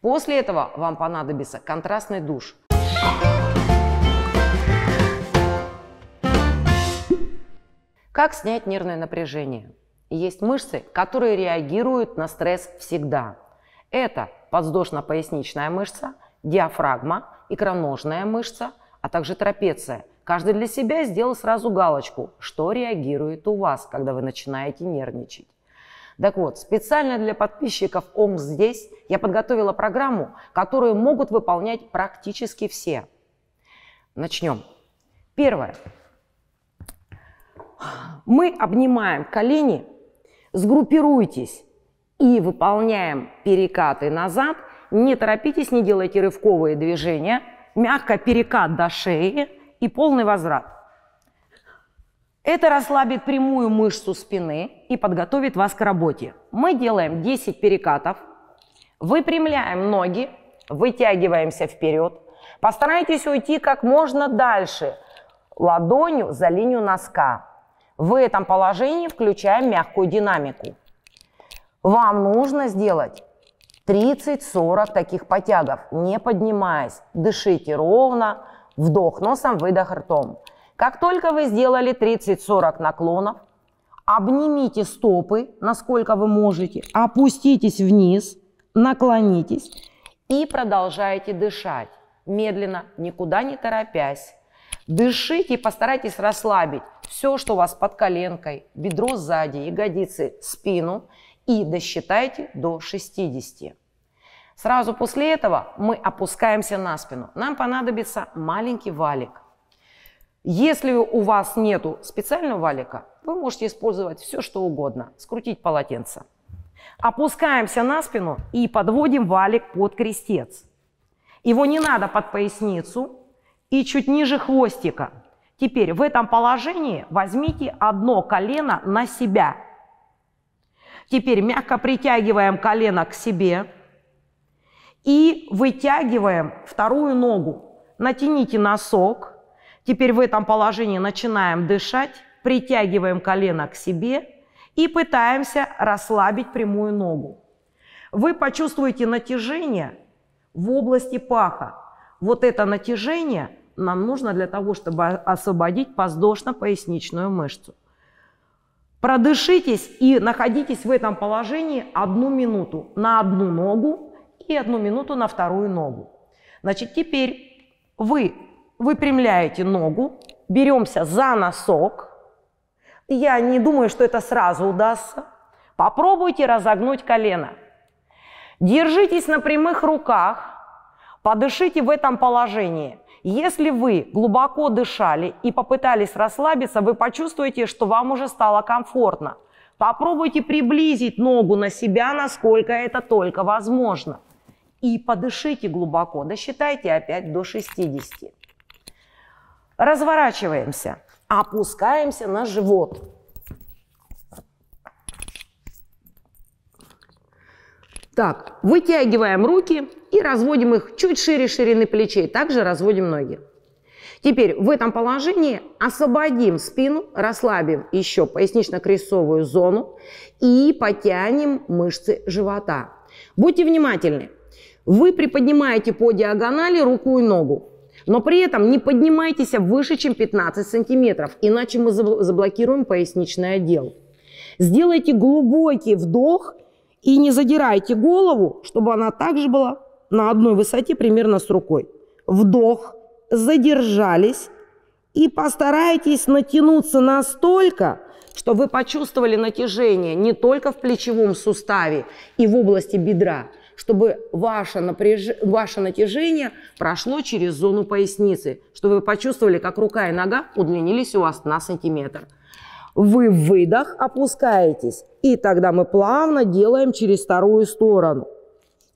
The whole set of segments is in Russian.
После этого вам понадобится контрастный душ. Как снять нервное напряжение? Есть мышцы, которые реагируют на стресс всегда. Это подвздошно-поясничная мышца, диафрагма, икроножная мышца, а также трапеция. Каждый для себя сделал сразу галочку, что реагирует у вас, когда вы начинаете нервничать. Так вот, специально для подписчиков ОМ здесь я подготовила программу, которую могут выполнять практически все. Начнем. Первое. Мы обнимаем колени, сгруппируйтесь и выполняем перекаты назад. Не торопитесь, не делайте рывковые движения. Мягко перекат до шеи и полный возврат. Это расслабит прямую мышцу спины и подготовит вас к работе. Мы делаем 10 перекатов, выпрямляем ноги, вытягиваемся вперед. Постарайтесь уйти как можно дальше ладонью за линию носка. В этом положении включаем мягкую динамику. Вам нужно сделать 30-40 таких потягов, не поднимаясь. Дышите ровно, вдох носом, выдох ртом. Как только вы сделали 30-40 наклонов, обнимите стопы, насколько вы можете, опуститесь вниз, наклонитесь и продолжайте дышать. Медленно, никуда не торопясь. Дышите и постарайтесь расслабить все, что у вас под коленкой, бедро сзади, ягодицы, спину. И досчитайте до 60. Сразу после этого мы опускаемся на спину. Нам понадобится маленький валик – если у вас нет специального валика, вы можете использовать все, что угодно. Скрутить полотенце. Опускаемся на спину и подводим валик под крестец. Его не надо под поясницу и чуть ниже хвостика. Теперь в этом положении возьмите одно колено на себя. Теперь мягко притягиваем колено к себе и вытягиваем вторую ногу. Натяните носок Теперь в этом положении начинаем дышать, притягиваем колено к себе и пытаемся расслабить прямую ногу. Вы почувствуете натяжение в области паха. Вот это натяжение нам нужно для того, чтобы освободить воздушно-поясничную мышцу. Продышитесь и находитесь в этом положении одну минуту на одну ногу и одну минуту на вторую ногу. Значит, теперь вы выпрямляете ногу, беремся за носок. Я не думаю, что это сразу удастся. Попробуйте разогнуть колено. Держитесь на прямых руках, подышите в этом положении. Если вы глубоко дышали и попытались расслабиться, вы почувствуете, что вам уже стало комфортно. Попробуйте приблизить ногу на себя, насколько это только возможно. И подышите глубоко, досчитайте опять до 60. Разворачиваемся. Опускаемся на живот. Так, вытягиваем руки и разводим их чуть шире ширины плечей. Также разводим ноги. Теперь в этом положении освободим спину, расслабим еще пояснично крестовую зону и потянем мышцы живота. Будьте внимательны. Вы приподнимаете по диагонали руку и ногу. Но при этом не поднимайтесь выше, чем 15 сантиметров, иначе мы заблокируем поясничный отдел. Сделайте глубокий вдох и не задирайте голову, чтобы она также была на одной высоте примерно с рукой. Вдох, задержались и постарайтесь натянуться настолько, что вы почувствовали натяжение не только в плечевом суставе и в области бедра – чтобы ваше, напряж... ваше натяжение прошло через зону поясницы, чтобы вы почувствовали, как рука и нога удлинились у вас на сантиметр. Вы выдох опускаетесь, и тогда мы плавно делаем через вторую сторону.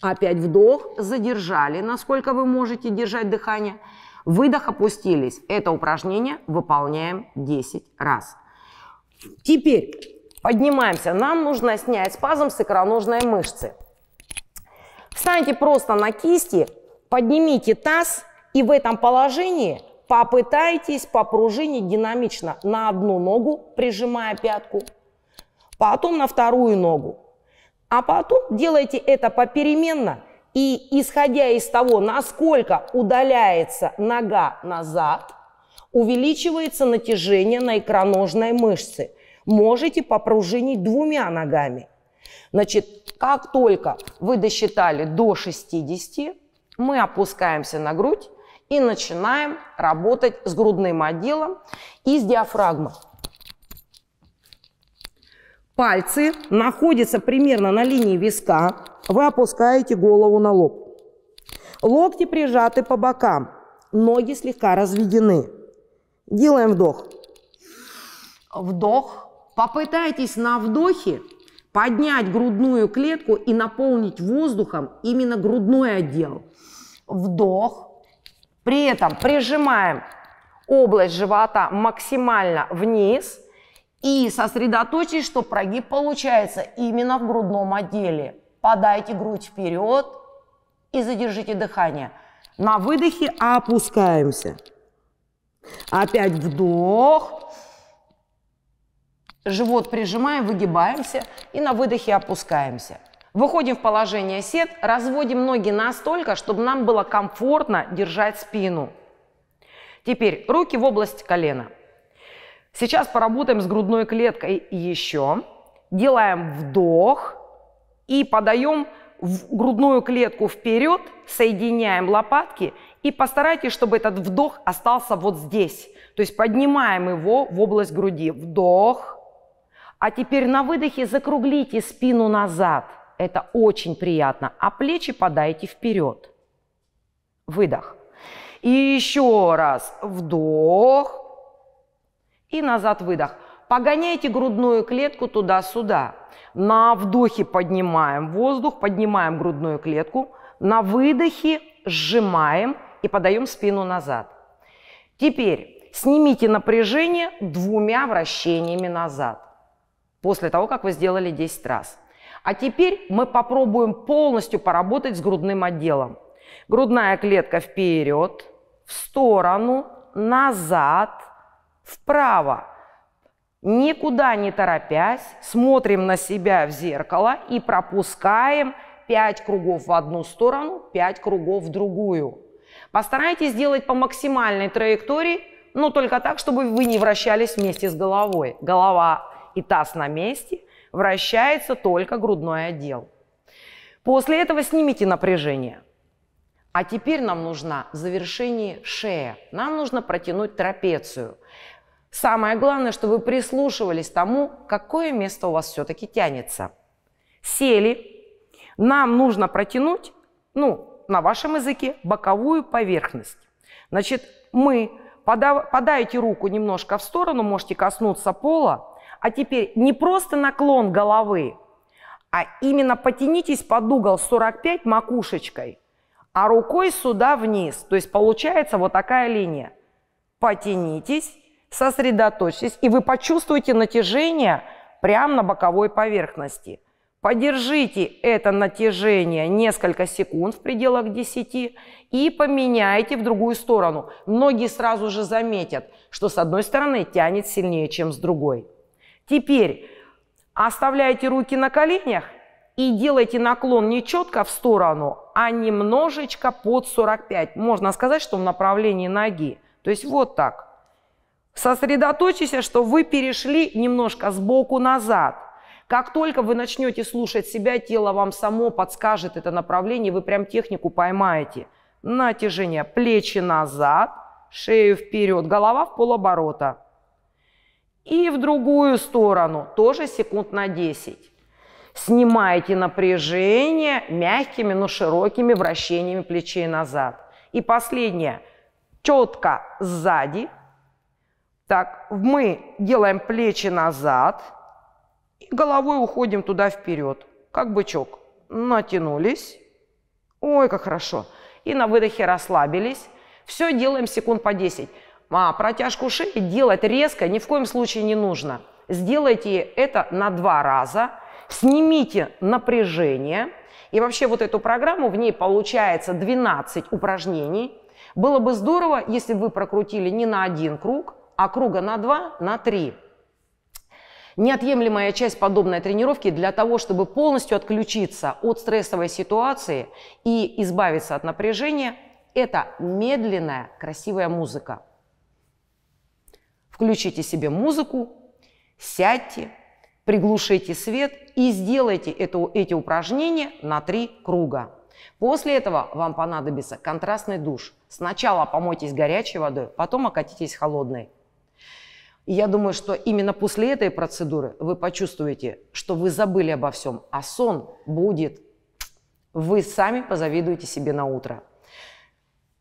Опять вдох, задержали, насколько вы можете держать дыхание. Выдох опустились. Это упражнение выполняем 10 раз. Теперь поднимаемся. Нам нужно снять спазм с икроножной мышцы. Встаньте просто на кисти, поднимите таз и в этом положении попытайтесь попружинить динамично на одну ногу, прижимая пятку, потом на вторую ногу. А потом делайте это попеременно и исходя из того, насколько удаляется нога назад, увеличивается натяжение на икроножной мышце. Можете попружинить двумя ногами. Значит, как только вы досчитали до 60, мы опускаемся на грудь и начинаем работать с грудным отделом и с диафрагмой. Пальцы находятся примерно на линии виска. Вы опускаете голову на лоб. Локти прижаты по бокам. Ноги слегка разведены. Делаем вдох. Вдох. Попытайтесь на вдохе поднять грудную клетку и наполнить воздухом именно грудной отдел. Вдох. При этом прижимаем область живота максимально вниз и сосредоточьтесь, что прогиб получается именно в грудном отделе. Подайте грудь вперед и задержите дыхание. На выдохе опускаемся. Опять вдох. Живот прижимаем, выгибаемся и на выдохе опускаемся. Выходим в положение сет, разводим ноги настолько, чтобы нам было комфортно держать спину. Теперь руки в область колена. Сейчас поработаем с грудной клеткой еще. Делаем вдох и подаем в грудную клетку вперед, соединяем лопатки и постарайтесь, чтобы этот вдох остался вот здесь. То есть поднимаем его в область груди. Вдох, а теперь на выдохе закруглите спину назад. Это очень приятно. А плечи подайте вперед. Выдох. И еще раз. Вдох. И назад выдох. Погоняйте грудную клетку туда-сюда. На вдохе поднимаем воздух, поднимаем грудную клетку. На выдохе сжимаем и подаем спину назад. Теперь снимите напряжение двумя вращениями назад после того, как вы сделали 10 раз. А теперь мы попробуем полностью поработать с грудным отделом. Грудная клетка вперед, в сторону, назад, вправо. Никуда не торопясь, смотрим на себя в зеркало и пропускаем 5 кругов в одну сторону, 5 кругов в другую. Постарайтесь сделать по максимальной траектории, но только так, чтобы вы не вращались вместе с головой. Голова и таз на месте, вращается только грудной отдел. После этого снимите напряжение. А теперь нам нужно завершение шеи. Нам нужно протянуть трапецию. Самое главное, чтобы вы прислушивались тому, какое место у вас все-таки тянется. Сели. Нам нужно протянуть, ну, на вашем языке, боковую поверхность. Значит, мы подав... подаете руку немножко в сторону, можете коснуться пола, а теперь не просто наклон головы, а именно потянитесь под угол 45 макушечкой, а рукой сюда вниз. То есть получается вот такая линия. Потянитесь, сосредоточьтесь, и вы почувствуете натяжение прямо на боковой поверхности. Подержите это натяжение несколько секунд в пределах 10 и поменяйте в другую сторону. Многие сразу же заметят, что с одной стороны тянет сильнее, чем с другой. Теперь оставляйте руки на коленях и делайте наклон не четко в сторону, а немножечко под 45. Можно сказать, что в направлении ноги. То есть вот так. Сосредоточьтесь, что вы перешли немножко сбоку назад. Как только вы начнете слушать себя, тело вам само подскажет это направление, вы прям технику поймаете. Натяжение плечи назад, шею вперед, голова в полоборота. И в другую сторону, тоже секунд на 10. Снимаете напряжение мягкими, но широкими вращениями плечей назад. И последнее. Четко сзади. Так, мы делаем плечи назад. И головой уходим туда вперед, как бычок. Натянулись. Ой, как хорошо. И на выдохе расслабились. Все делаем секунд по 10 а, протяжку шеи делать резко ни в коем случае не нужно. Сделайте это на два раза, снимите напряжение. И вообще вот эту программу, в ней получается 12 упражнений. Было бы здорово, если бы вы прокрутили не на один круг, а круга на два, на три. Неотъемлемая часть подобной тренировки для того, чтобы полностью отключиться от стрессовой ситуации и избавиться от напряжения, это медленная, красивая музыка. Включите себе музыку, сядьте, приглушите свет и сделайте это, эти упражнения на три круга. После этого вам понадобится контрастный душ. Сначала помойтесь горячей водой, потом окатитесь холодной. я думаю, что именно после этой процедуры вы почувствуете, что вы забыли обо всем, а сон будет. Вы сами позавидуете себе на утро.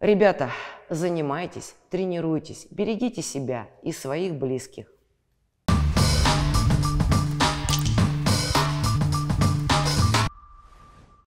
Ребята, Занимайтесь, тренируйтесь, берегите себя и своих близких.